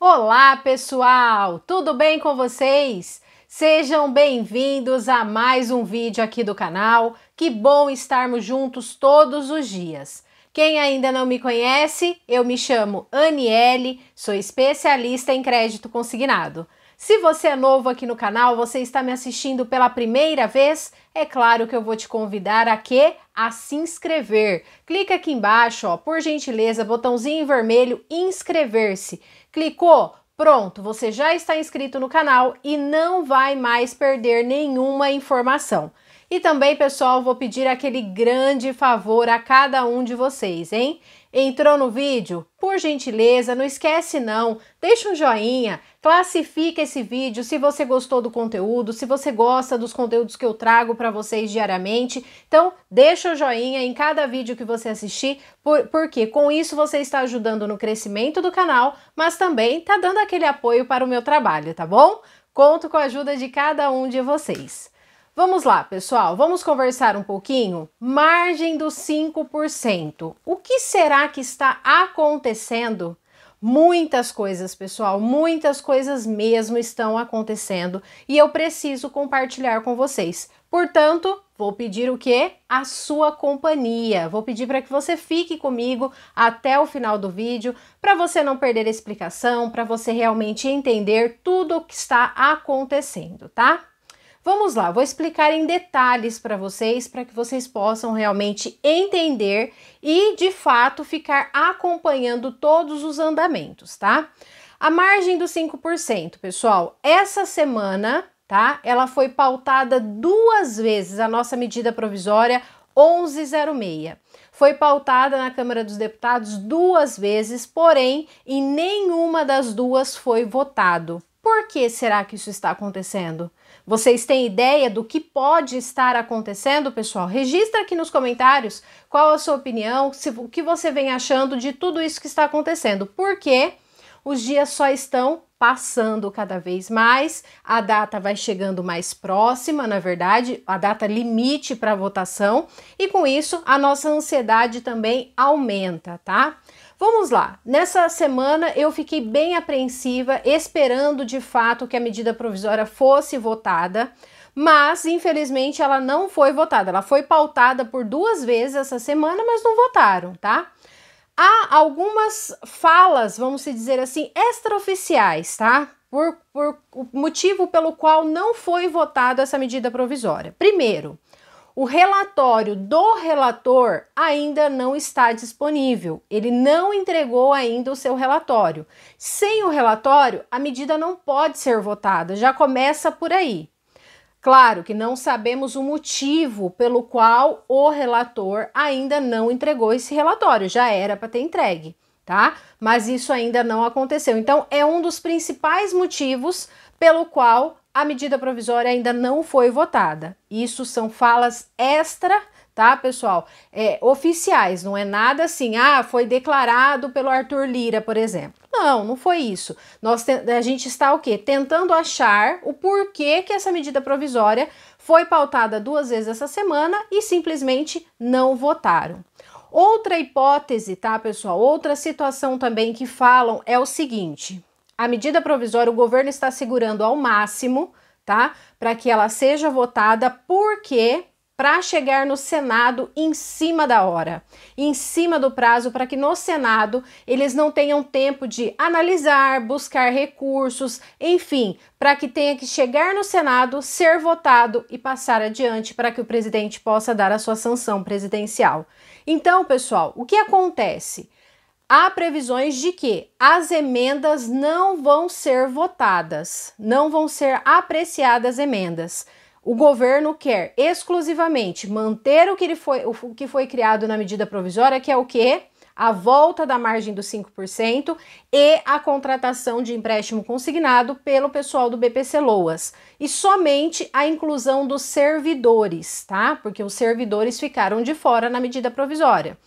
Olá, pessoal! Tudo bem com vocês? Sejam bem-vindos a mais um vídeo aqui do canal. Que bom estarmos juntos todos os dias. Quem ainda não me conhece, eu me chamo Aniele, sou especialista em crédito consignado. Se você é novo aqui no canal, você está me assistindo pela primeira vez, é claro que eu vou te convidar a que? A se inscrever. Clica aqui embaixo, ó, por gentileza, botãozinho vermelho, inscrever-se. Clicou? Pronto, você já está inscrito no canal e não vai mais perder nenhuma informação. E também, pessoal, vou pedir aquele grande favor a cada um de vocês, hein? Entrou no vídeo? Por gentileza, não esquece não, deixa um joinha, classifica esse vídeo se você gostou do conteúdo, se você gosta dos conteúdos que eu trago para vocês diariamente. Então, deixa o um joinha em cada vídeo que você assistir, por, porque com isso você está ajudando no crescimento do canal, mas também está dando aquele apoio para o meu trabalho, tá bom? Conto com a ajuda de cada um de vocês. Vamos lá, pessoal, vamos conversar um pouquinho? Margem dos 5%. O que será que está acontecendo? Muitas coisas, pessoal, muitas coisas mesmo estão acontecendo e eu preciso compartilhar com vocês. Portanto, vou pedir o quê? A sua companhia. Vou pedir para que você fique comigo até o final do vídeo, para você não perder a explicação, para você realmente entender tudo o que está acontecendo, tá? Vamos lá, vou explicar em detalhes para vocês, para que vocês possam realmente entender e de fato ficar acompanhando todos os andamentos, tá? A margem dos 5%, pessoal, essa semana, tá? Ela foi pautada duas vezes a nossa medida provisória 1106. Foi pautada na Câmara dos Deputados duas vezes, porém, em nenhuma das duas foi votado. Por que será que isso está acontecendo? Vocês têm ideia do que pode estar acontecendo, pessoal? Registra aqui nos comentários qual a sua opinião, se, o que você vem achando de tudo isso que está acontecendo. Porque os dias só estão passando cada vez mais, a data vai chegando mais próxima, na verdade, a data limite para votação, e com isso a nossa ansiedade também aumenta, tá? Vamos lá. Nessa semana eu fiquei bem apreensiva, esperando de fato que a medida provisória fosse votada, mas infelizmente ela não foi votada. Ela foi pautada por duas vezes essa semana, mas não votaram, tá? Há algumas falas, vamos dizer assim, extraoficiais, tá? Por, por o motivo pelo qual não foi votada essa medida provisória. Primeiro, o relatório do relator ainda não está disponível. Ele não entregou ainda o seu relatório. Sem o relatório, a medida não pode ser votada. Já começa por aí. Claro que não sabemos o motivo pelo qual o relator ainda não entregou esse relatório, já era para ter entregue, tá? Mas isso ainda não aconteceu. Então, é um dos principais motivos pelo qual a medida provisória ainda não foi votada. Isso são falas extra, tá, pessoal? É, oficiais, não é nada assim, ah, foi declarado pelo Arthur Lira, por exemplo. Não, não foi isso. Nós a gente está o quê? Tentando achar o porquê que essa medida provisória foi pautada duas vezes essa semana e simplesmente não votaram. Outra hipótese, tá, pessoal? Outra situação também que falam é o seguinte: a medida provisória o governo está segurando ao máximo, tá? Para que ela seja votada, porque para chegar no Senado em cima da hora, em cima do prazo, para que no Senado eles não tenham tempo de analisar, buscar recursos, enfim, para que tenha que chegar no Senado, ser votado e passar adiante para que o presidente possa dar a sua sanção presidencial. Então, pessoal, o que acontece? há previsões de que as emendas não vão ser votadas, não vão ser apreciadas emendas. O governo quer exclusivamente manter o que, ele foi, o que foi criado na medida provisória, que é o quê? A volta da margem dos 5% e a contratação de empréstimo consignado pelo pessoal do BPC Loas. E somente a inclusão dos servidores, tá? Porque os servidores ficaram de fora na medida provisória.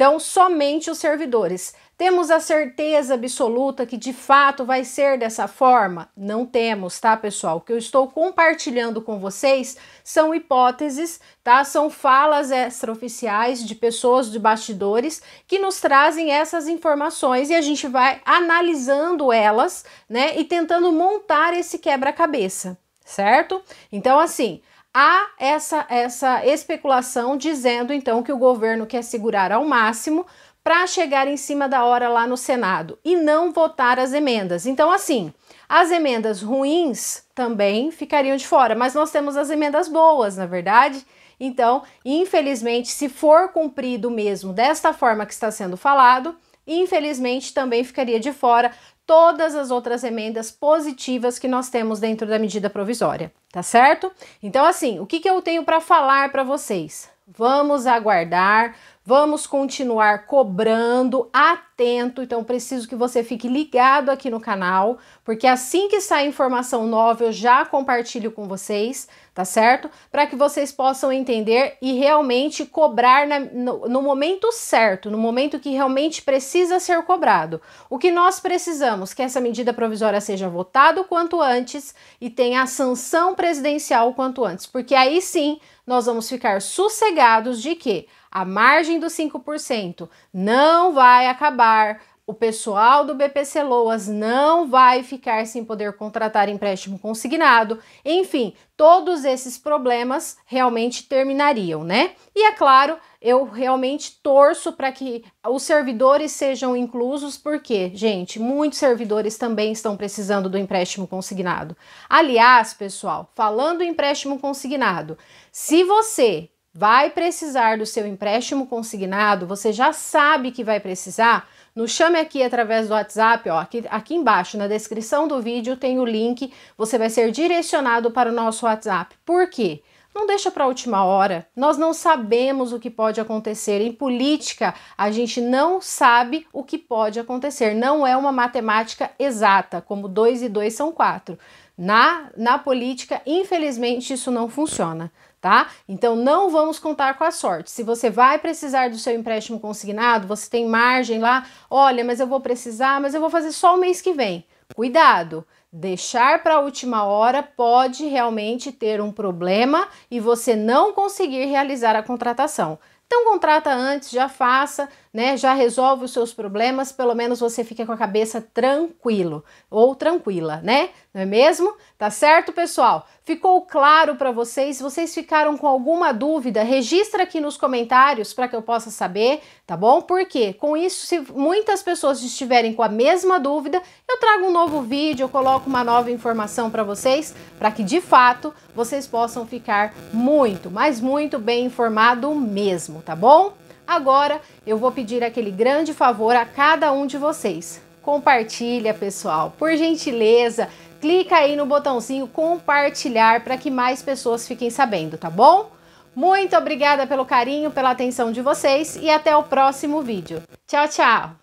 Então, somente os servidores. Temos a certeza absoluta que de fato vai ser dessa forma? Não temos, tá, pessoal? O que eu estou compartilhando com vocês são hipóteses, tá? São falas extraoficiais de pessoas de bastidores que nos trazem essas informações e a gente vai analisando elas, né, e tentando montar esse quebra-cabeça, certo? Então, assim, há essa, essa especulação dizendo então que o governo quer segurar ao máximo para chegar em cima da hora lá no Senado e não votar as emendas. Então, assim, as emendas ruins também ficariam de fora, mas nós temos as emendas boas, na verdade. Então, infelizmente, se for cumprido mesmo desta forma que está sendo falado, infelizmente também ficaria de fora todas as outras emendas positivas que nós temos dentro da medida provisória, tá certo? Então assim, o que, que eu tenho para falar para vocês? Vamos aguardar, Vamos continuar cobrando, atento. Então, preciso que você fique ligado aqui no canal, porque assim que sair informação nova, eu já compartilho com vocês, tá certo? Para que vocês possam entender e realmente cobrar na, no, no momento certo, no momento que realmente precisa ser cobrado. O que nós precisamos que essa medida provisória seja votada o quanto antes e tenha a sanção presidencial o quanto antes, porque aí sim nós vamos ficar sossegados de que a margem dos 5% não vai acabar. O pessoal do BPC Loas não vai ficar sem poder contratar empréstimo consignado. Enfim, todos esses problemas realmente terminariam, né? E é claro, eu realmente torço para que os servidores sejam inclusos, porque, gente, muitos servidores também estão precisando do empréstimo consignado. Aliás, pessoal, falando em empréstimo consignado, se você vai precisar do seu empréstimo consignado, você já sabe que vai precisar, nos chame aqui através do WhatsApp, ó, aqui, aqui embaixo na descrição do vídeo tem o link, você vai ser direcionado para o nosso WhatsApp. Por quê? Não deixa para a última hora. Nós não sabemos o que pode acontecer. Em política, a gente não sabe o que pode acontecer. Não é uma matemática exata, como 2 e 2 são 4. Na, na política, infelizmente, isso não funciona tá? Então não vamos contar com a sorte. Se você vai precisar do seu empréstimo consignado, você tem margem lá, olha, mas eu vou precisar, mas eu vou fazer só o mês que vem. Cuidado! Deixar para a última hora pode realmente ter um problema e você não conseguir realizar a contratação. Então contrata antes, já faça, né? Já resolve os seus problemas, pelo menos você fica com a cabeça tranquilo ou tranquila, né? Não é mesmo? Tá certo, pessoal? Ficou claro para vocês? Vocês ficaram com alguma dúvida? Registra aqui nos comentários para que eu possa saber, tá bom? Porque com isso, se muitas pessoas estiverem com a mesma dúvida, eu trago um novo vídeo, eu coloco uma nova informação para vocês, para que de fato vocês possam ficar muito, mas muito bem informado mesmo, tá bom? Agora eu vou pedir aquele grande favor a cada um de vocês. Compartilha, pessoal. Por gentileza, clica aí no botãozinho compartilhar para que mais pessoas fiquem sabendo, tá bom? Muito obrigada pelo carinho, pela atenção de vocês e até o próximo vídeo. Tchau, tchau!